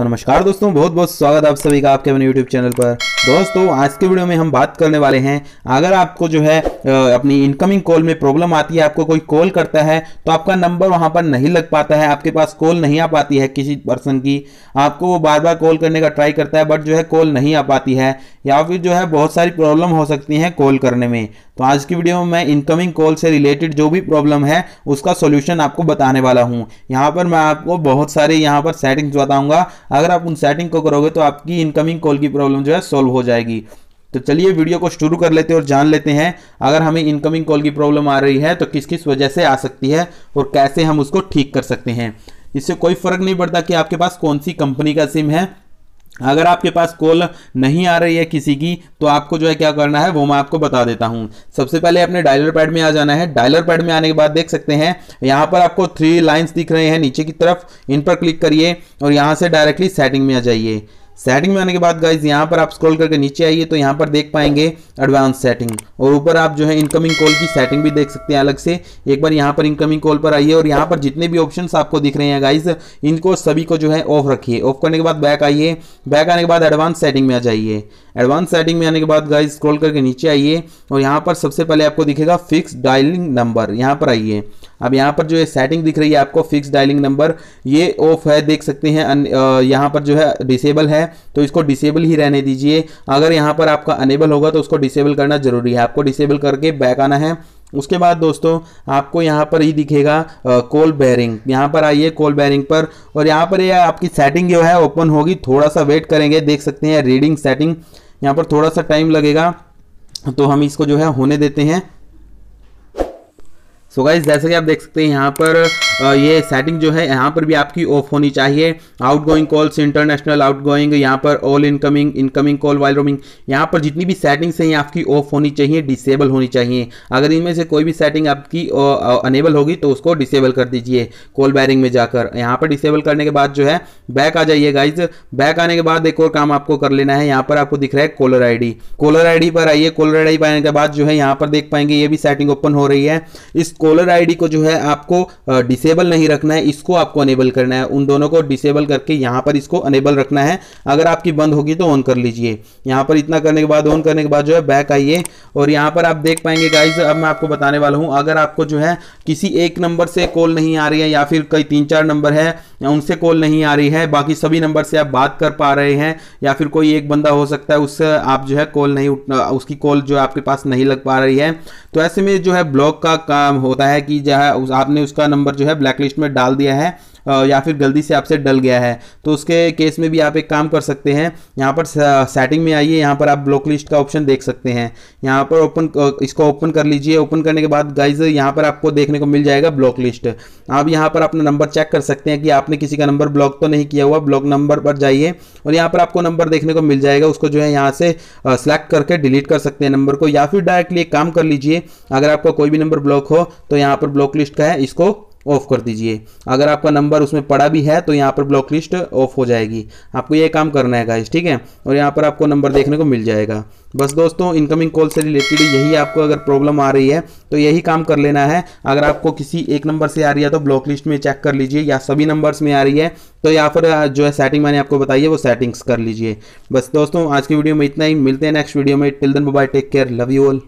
सो नमस्कार दोस्तों बहुत बहुत स्वागत आप सभी का आपके अपने यूट्यूब चैनल पर दोस्तों आज के वीडियो में हम बात करने वाले हैं अगर आपको जो है अपनी इनकमिंग कॉल में प्रॉब्लम आती है आपको कोई कॉल करता है तो आपका नंबर वहां पर नहीं लग पाता है आपके पास कॉल नहीं आ पाती है किसी पर्सन की आपको वो बार बार कॉल करने का ट्राई करता है बट जो है कॉल नहीं आ पाती है या फिर जो है बहुत सारी प्रॉब्लम हो सकती हैं कॉल करने में तो आज की वीडियो में मैं इनकमिंग कॉल से रिलेटेड जो भी प्रॉब्लम है उसका सोल्यूशन आपको बताने वाला हूँ यहाँ पर मैं आपको बहुत सारे यहाँ पर सेटिंग्स बताऊँगा अगर आप उन सेटिंग को करोगे तो आपकी इनकमिंग कॉल की प्रॉब्लम जो है सोल्व सॉल्व हो जाएगी तो चलिए वीडियो को शुरू कर लेते हैं और जान लेते हैं अगर हमें इनकमिंग कॉल की प्रॉब्लम आ रही है तो किस किस वजह से आ सकती है और कैसे हम उसको ठीक कर सकते हैं इससे कोई फर्क नहीं पड़ता कि आपके पास कौन सी कंपनी का सिम है अगर आपके पास कॉल नहीं आ रही है किसी की तो आपको जो है क्या करना है वो मैं आपको बता देता हूं सबसे पहले अपने डायलर पैड में आ जाना है डायलर पैड में आने के बाद देख सकते हैं यहां पर आपको थ्री लाइंस दिख रहे हैं नीचे की तरफ इन पर क्लिक करिए और यहां से डायरेक्टली सेटिंग में आ जाइए सेटिंग में आने के बाद गाइज यहाँ पर आप स्क्रॉल करके नीचे आइए तो यहाँ पर देख पाएंगे एडवांस सेटिंग और ऊपर आप जो है इनकमिंग कॉल की सेटिंग भी देख सकते हैं अलग से एक बार यहाँ पर इनकमिंग कॉल पर आइए और यहाँ पर जितने भी ऑप्शन आपको दिख रहे हैं गाइज इनको सभी को जो है ऑफ रखिए ऑफ करने के बाद बैक आइए बैक आने के बाद एडवांस सेटिंग में आ जाइए एडवांस सेटिंग में आने के बाद गाइज स्क्रॉल करके नीचे आइए और यहाँ पर सबसे पहले आपको दिखेगा फिक्स डायलिंग नंबर यहाँ पर आइए अब यहाँ पर जो है सेटिंग दिख रही है आपको फिक्स डायलिंग नंबर ये ऑफ है देख सकते हैं यहाँ पर जो है डिसेबल है तो इसको डिसेबल ही रहने दीजिए अगर यहाँ पर आपका अनेबल होगा तो उसको डिसेबल करना ज़रूरी है आपको डिसेबल करके बैक आना है उसके बाद दोस्तों आपको यहाँ पर ही दिखेगा कोल बैरिंग यहाँ पर आइए कोल बैरिंग पर और यहाँ पर यह आपकी सेटिंग जो है ओपन होगी थोड़ा सा वेट करेंगे देख सकते हैं रीडिंग सेटिंग यहाँ पर थोड़ा सा टाइम लगेगा तो हम इसको जो है होने देते हैं सो गाइज जैसे कि आप देख सकते हैं यहाँ पर ये सेटिंग जो है यहाँ पर भी आपकी ऑफ होनी चाहिए outgoing calls international outgoing यहाँ पर all incoming incoming call while roaming यहाँ पर जितनी भी सेटिंग्स हैं ये आपकी ऑफ होनी चाहिए डिसेबल होनी चाहिए अगर इनमें से कोई भी सेटिंग आपकी अनेबल होगी तो उसको डिसेबल कर दीजिए कॉल बैरिंग में जाकर यहाँ पर डिसेबल करने के बाद जो है बैक आ जाइए गाइज बैक आने के बाद एक और काम आपको कर लेना है यहाँ पर आपको दिख रहा है कॉलर आई कॉलर आईडी पर आइए कॉलर पर आने के बाद जो है यहाँ पर देख पाएंगे ये भी सेटिंग ओपन हो रही है इस कॉलर आईडी को जो है आपको डिसेबल नहीं रखना है इसको आपको अनेबल करना है उन दोनों को डिसेबल करके यहाँ पर इसको अनेबल रखना है अगर आपकी बंद होगी तो ऑन कर लीजिए यहाँ पर इतना करने के बाद ऑन करने के बाद जो है बैक आइए और यहाँ पर आप देख पाएंगे गाइज अब मैं आपको बताने वाला हूँ अगर आपको जो है किसी एक नंबर से कॉल नहीं आ रही है या फिर कई तीन चार नंबर है उनसे कॉल नहीं आ रही है बाकी सभी नंबर से आप बात कर पा रहे हैं या फिर कोई एक बंदा हो सकता है उससे आप जो है कॉल नहीं उसकी कॉल जो है आपके पास नहीं लग पा रही है तो ऐसे में जो है ब्लॉक का काम हो होता है कि जो है उस, आपने उसका नंबर जो है ब्लैक लिस्ट में डाल दिया है या फिर गलती से आपसे डल गया है तो उसके केस में भी आप एक काम कर सकते हैं यहाँ पर सेटिंग में आइए यहाँ पर आप ब्लॉक लिस्ट का ऑप्शन देख सकते हैं यहाँ पर ओपन इसको ओपन कर लीजिए ओपन करने के बाद गाइज यहाँ पर आपको देखने को मिल जाएगा ब्लॉक लिस्ट आप यहाँ पर अपना नंबर चेक कर सकते हैं कि आपने किसी का नंबर ब्लॉक तो नहीं किया हुआ ब्लॉक नंबर पर जाइए और यहाँ पर आपको नंबर देखने को मिल जाएगा उसको जो है यहाँ से सिलेक्ट करके डिलीट कर सकते हैं नंबर को या फिर डायरेक्टली एक काम कर लीजिए अगर आपका कोई भी नंबर ब्लॉक हो तो यहाँ पर ब्लॉक लिस्ट का है इसको ऑफ कर दीजिए अगर आपका नंबर उसमें पड़ा भी है तो यहाँ पर ब्लॉक लिस्ट ऑफ हो जाएगी आपको ये काम करना है गाइस ठीक है और यहाँ पर आपको नंबर देखने को मिल जाएगा बस दोस्तों इनकमिंग कॉल से रिलेटेड यही आपको अगर प्रॉब्लम आ रही है तो यही काम कर लेना है अगर आपको किसी एक नंबर से आ रही है तो ब्लॉक लिस्ट में चेक कर लीजिए या सभी नंबर्स में आ रही है तो यहाँ पर जो है सेटिंग मैंने आपको बताई है वो सेटिंग्स कर लीजिए बस दोस्तों आज की वीडियो में इतना ही मिलते हैं नेक्स्ट वीडियो में till then bye take care love you all